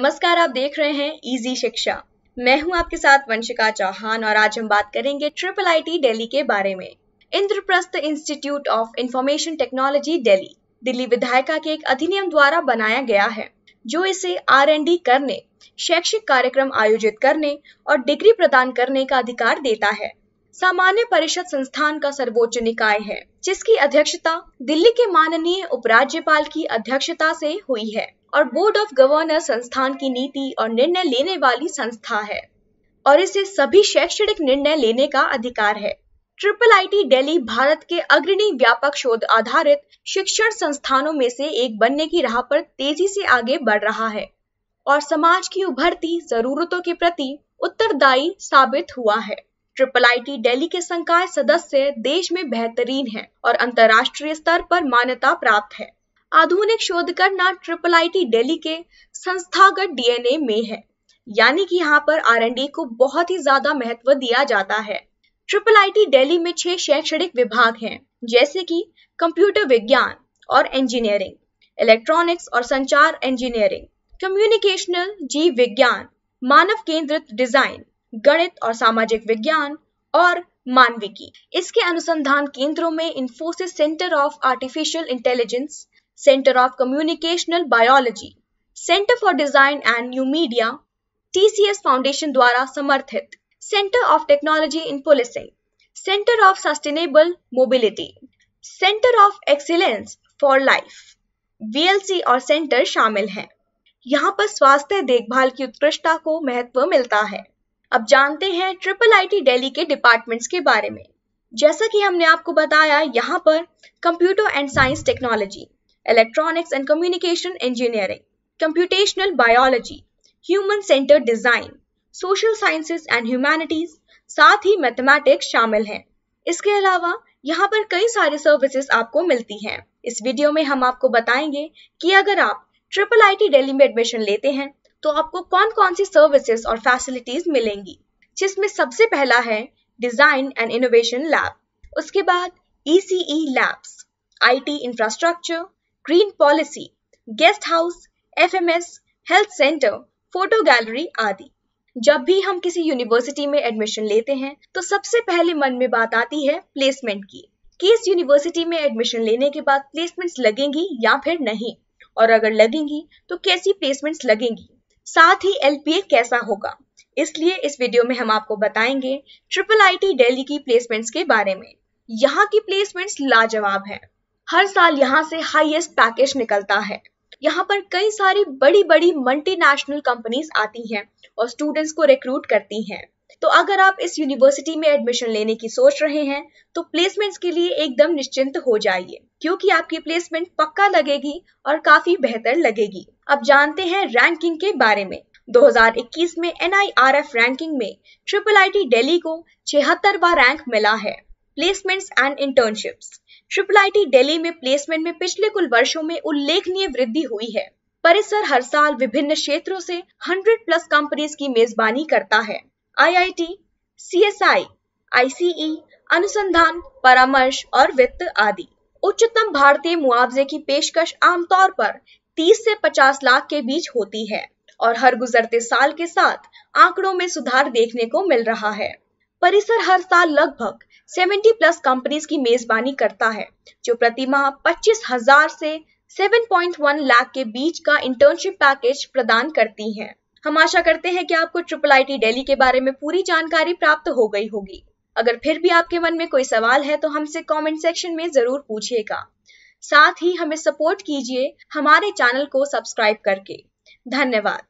नमस्कार आप देख रहे हैं इजी शिक्षा मैं हूं आपके साथ वंशिका चौहान और आज हम बात करेंगे ट्रिपल आईटी दिल्ली के बारे में Indraprastha institute of information technology Delhi Delhi विधायिका के एक अधिनियम द्वारा बनाया गया है जो इसे आर करने शैक्षिक कार्यक्रम आयोजित करने और डिग्री प्रदान करने का अधिकार देता है सामान्य परिषद संस्थान का सर्वोच्च निकाय है जिसकी अध्यक्षता दिल्ली के माननीय उपराज्यपाल की अध्यक्षता से हुई है और बोर्ड ऑफ गवर्नर संस्थान की नीति और निर्णय लेने वाली संस्था है और इसे सभी शैक्षणिक निर्णय लेने का अधिकार है ट्रिपल आईटी दिल्ली भारत के अग्रणी व्यापक शोध आधारित शिक्षण संस्थानों में से एक बनने की राह पर तेजी से आगे बढ़ रहा है और समाज की उभरती जरूरतों के प्रति उत्तरदायी साबित हुआ है ट्रिपल आईटी दिल्ली के संकाय सदस्य देश में बेहतरीन हैं और अंतर्राष्ट्रीय स्तर पर मान्यता प्राप्त है आधुनिक शोध करना ट्रिपल आईटी दिल्ली के संस्थागत डीएनए में है यानी कि यहाँ पर आर को बहुत ही ज्यादा महत्व दिया जाता है ट्रिपल आईटी दिल्ली में छह शैक्षणिक विभाग हैं जैसे कि कंप्यूटर विज्ञान और इंजीनियरिंग इलेक्ट्रॉनिक्स और संचार इंजीनियरिंग कम्युनिकेशनल जीव विज्ञान मानव केंद्रित डिजाइन गणित और सामाजिक विज्ञान और मानविकी इसके अनुसंधान केंद्रों में Infosys centre of artificial intelligence centre of communicational biology centre for design and new media TCS foundation द्वारा समर्थित centre of technology in policing centre of sustainable mobility centre of excellence for life VLC और centre शामिल है यहाँ पर स्वास्थ्य देखभाल की उत्कृष्टता को महत्व मिलता है अब जानते हैं ट्रिपल आईटी दिल्ली के डिपार्टमेंट्स के बारे में जैसा कि हमने आपको बताया यहाँ पर computer and science technology electronics and communication engineering, computational biology, human-centered design, social sciences and humanities साथ ही मैथमेटिक्स शामिल हैं इसके अलावा यहाँ पर कई सारे सर्विसेज आपको मिलती हैं इस वीडियो में हम आपको बताएंगे कि अगर आप ट्रिपल आईटी दिल्ली में एडमिशन लेते हैं तो आपको कौन कौन सी सर्विसेज और फैसिलिटीज मिलेंगी जिसमें सबसे पहला है डिजाइन एंड इनोवेशन लैब उसके बाद E C E labs I T infrastructure green policy, guest house F health centre photo gallery आदि जब भी हम किसी यूनिवर्सिटी में एडमिशन लेते हैं तो सबसे पहले मन में बात आती है प्लेसमेंट की कि इस यूनिवर्सिटी में एडमिशन लेने के बाद प्लेसमेंट्स लगेंगी या फिर नहीं और अगर लगेंगी तो कैसी प्लेसमेंट्स लगेंगी साथ ही एल कैसा होगा इसलिए इस वीडियो में हम आपको बताएंगे ट्रिपल आई टी की प्लेसमेंट्स के बारे में यहाँ की प्लेसमेंट्स लाजवाब है हर साल यहाँ से हाईएस्ट पैकेज निकलता है यहाँ पर कई सारी बड़ी बड़ी मल्टीनेशनल कंपनीज आती हैं और स्टूडेंट्स को रिक्रूट करती हैं तो अगर आप इस यूनिवर्सिटी में एडमिशन लेने की सोच रहे हैं तो प्लेसमेंट्स के लिए एकदम निश्चिंत हो जाइए क्योंकि आपकी प्लेसमेंट पक्का लगेगी और काफी बेहतर लगेगी अब जानते हैं रैंकिंग के बारे में 2021 में एन रैंकिंग में ट्रिपल आई टी डेली को छिहत्तरवा रैंक मिला है placements and internships triple I Delhi में प्लेसमेंट में पिछले कुल वर्षों में उल्लेखनीय वृद्धि हुई है परिसर हर साल विभिन्न क्षेत्रों से 100 प्लस कंपनीज की मेजबानी करता है आईआईटी, सीएसआई, आईसीई अनुसंधान परामर्श और वित्त आदि उच्चतम भारतीय मुआवजे की पेशकश आमतौर पर 30 से 50 लाख के बीच होती है और हर गुजरते साल के साथ आंकड़ों में सुधार देखने को मिल रहा है परिसर हर साल लगभग 70 प्लस कंपनीज की मेजबानी करता है जो प्रति माह पच्चीस हजार से 7.1 लाख के बीच का इंटर्नशिप पैकेज प्रदान करती हैं। हम आशा करते हैं कि आपको ट्रिपल आई टी डेली के बारे में पूरी जानकारी प्राप्त हो गई होगी अगर फिर भी आपके मन में कोई सवाल है तो हमसे कमेंट सेक्शन में जरूर पूछिएगा साथ ही हमें सपोर्ट कीजिए हमारे चैनल को सब्सक्राइब करके धन्यवाद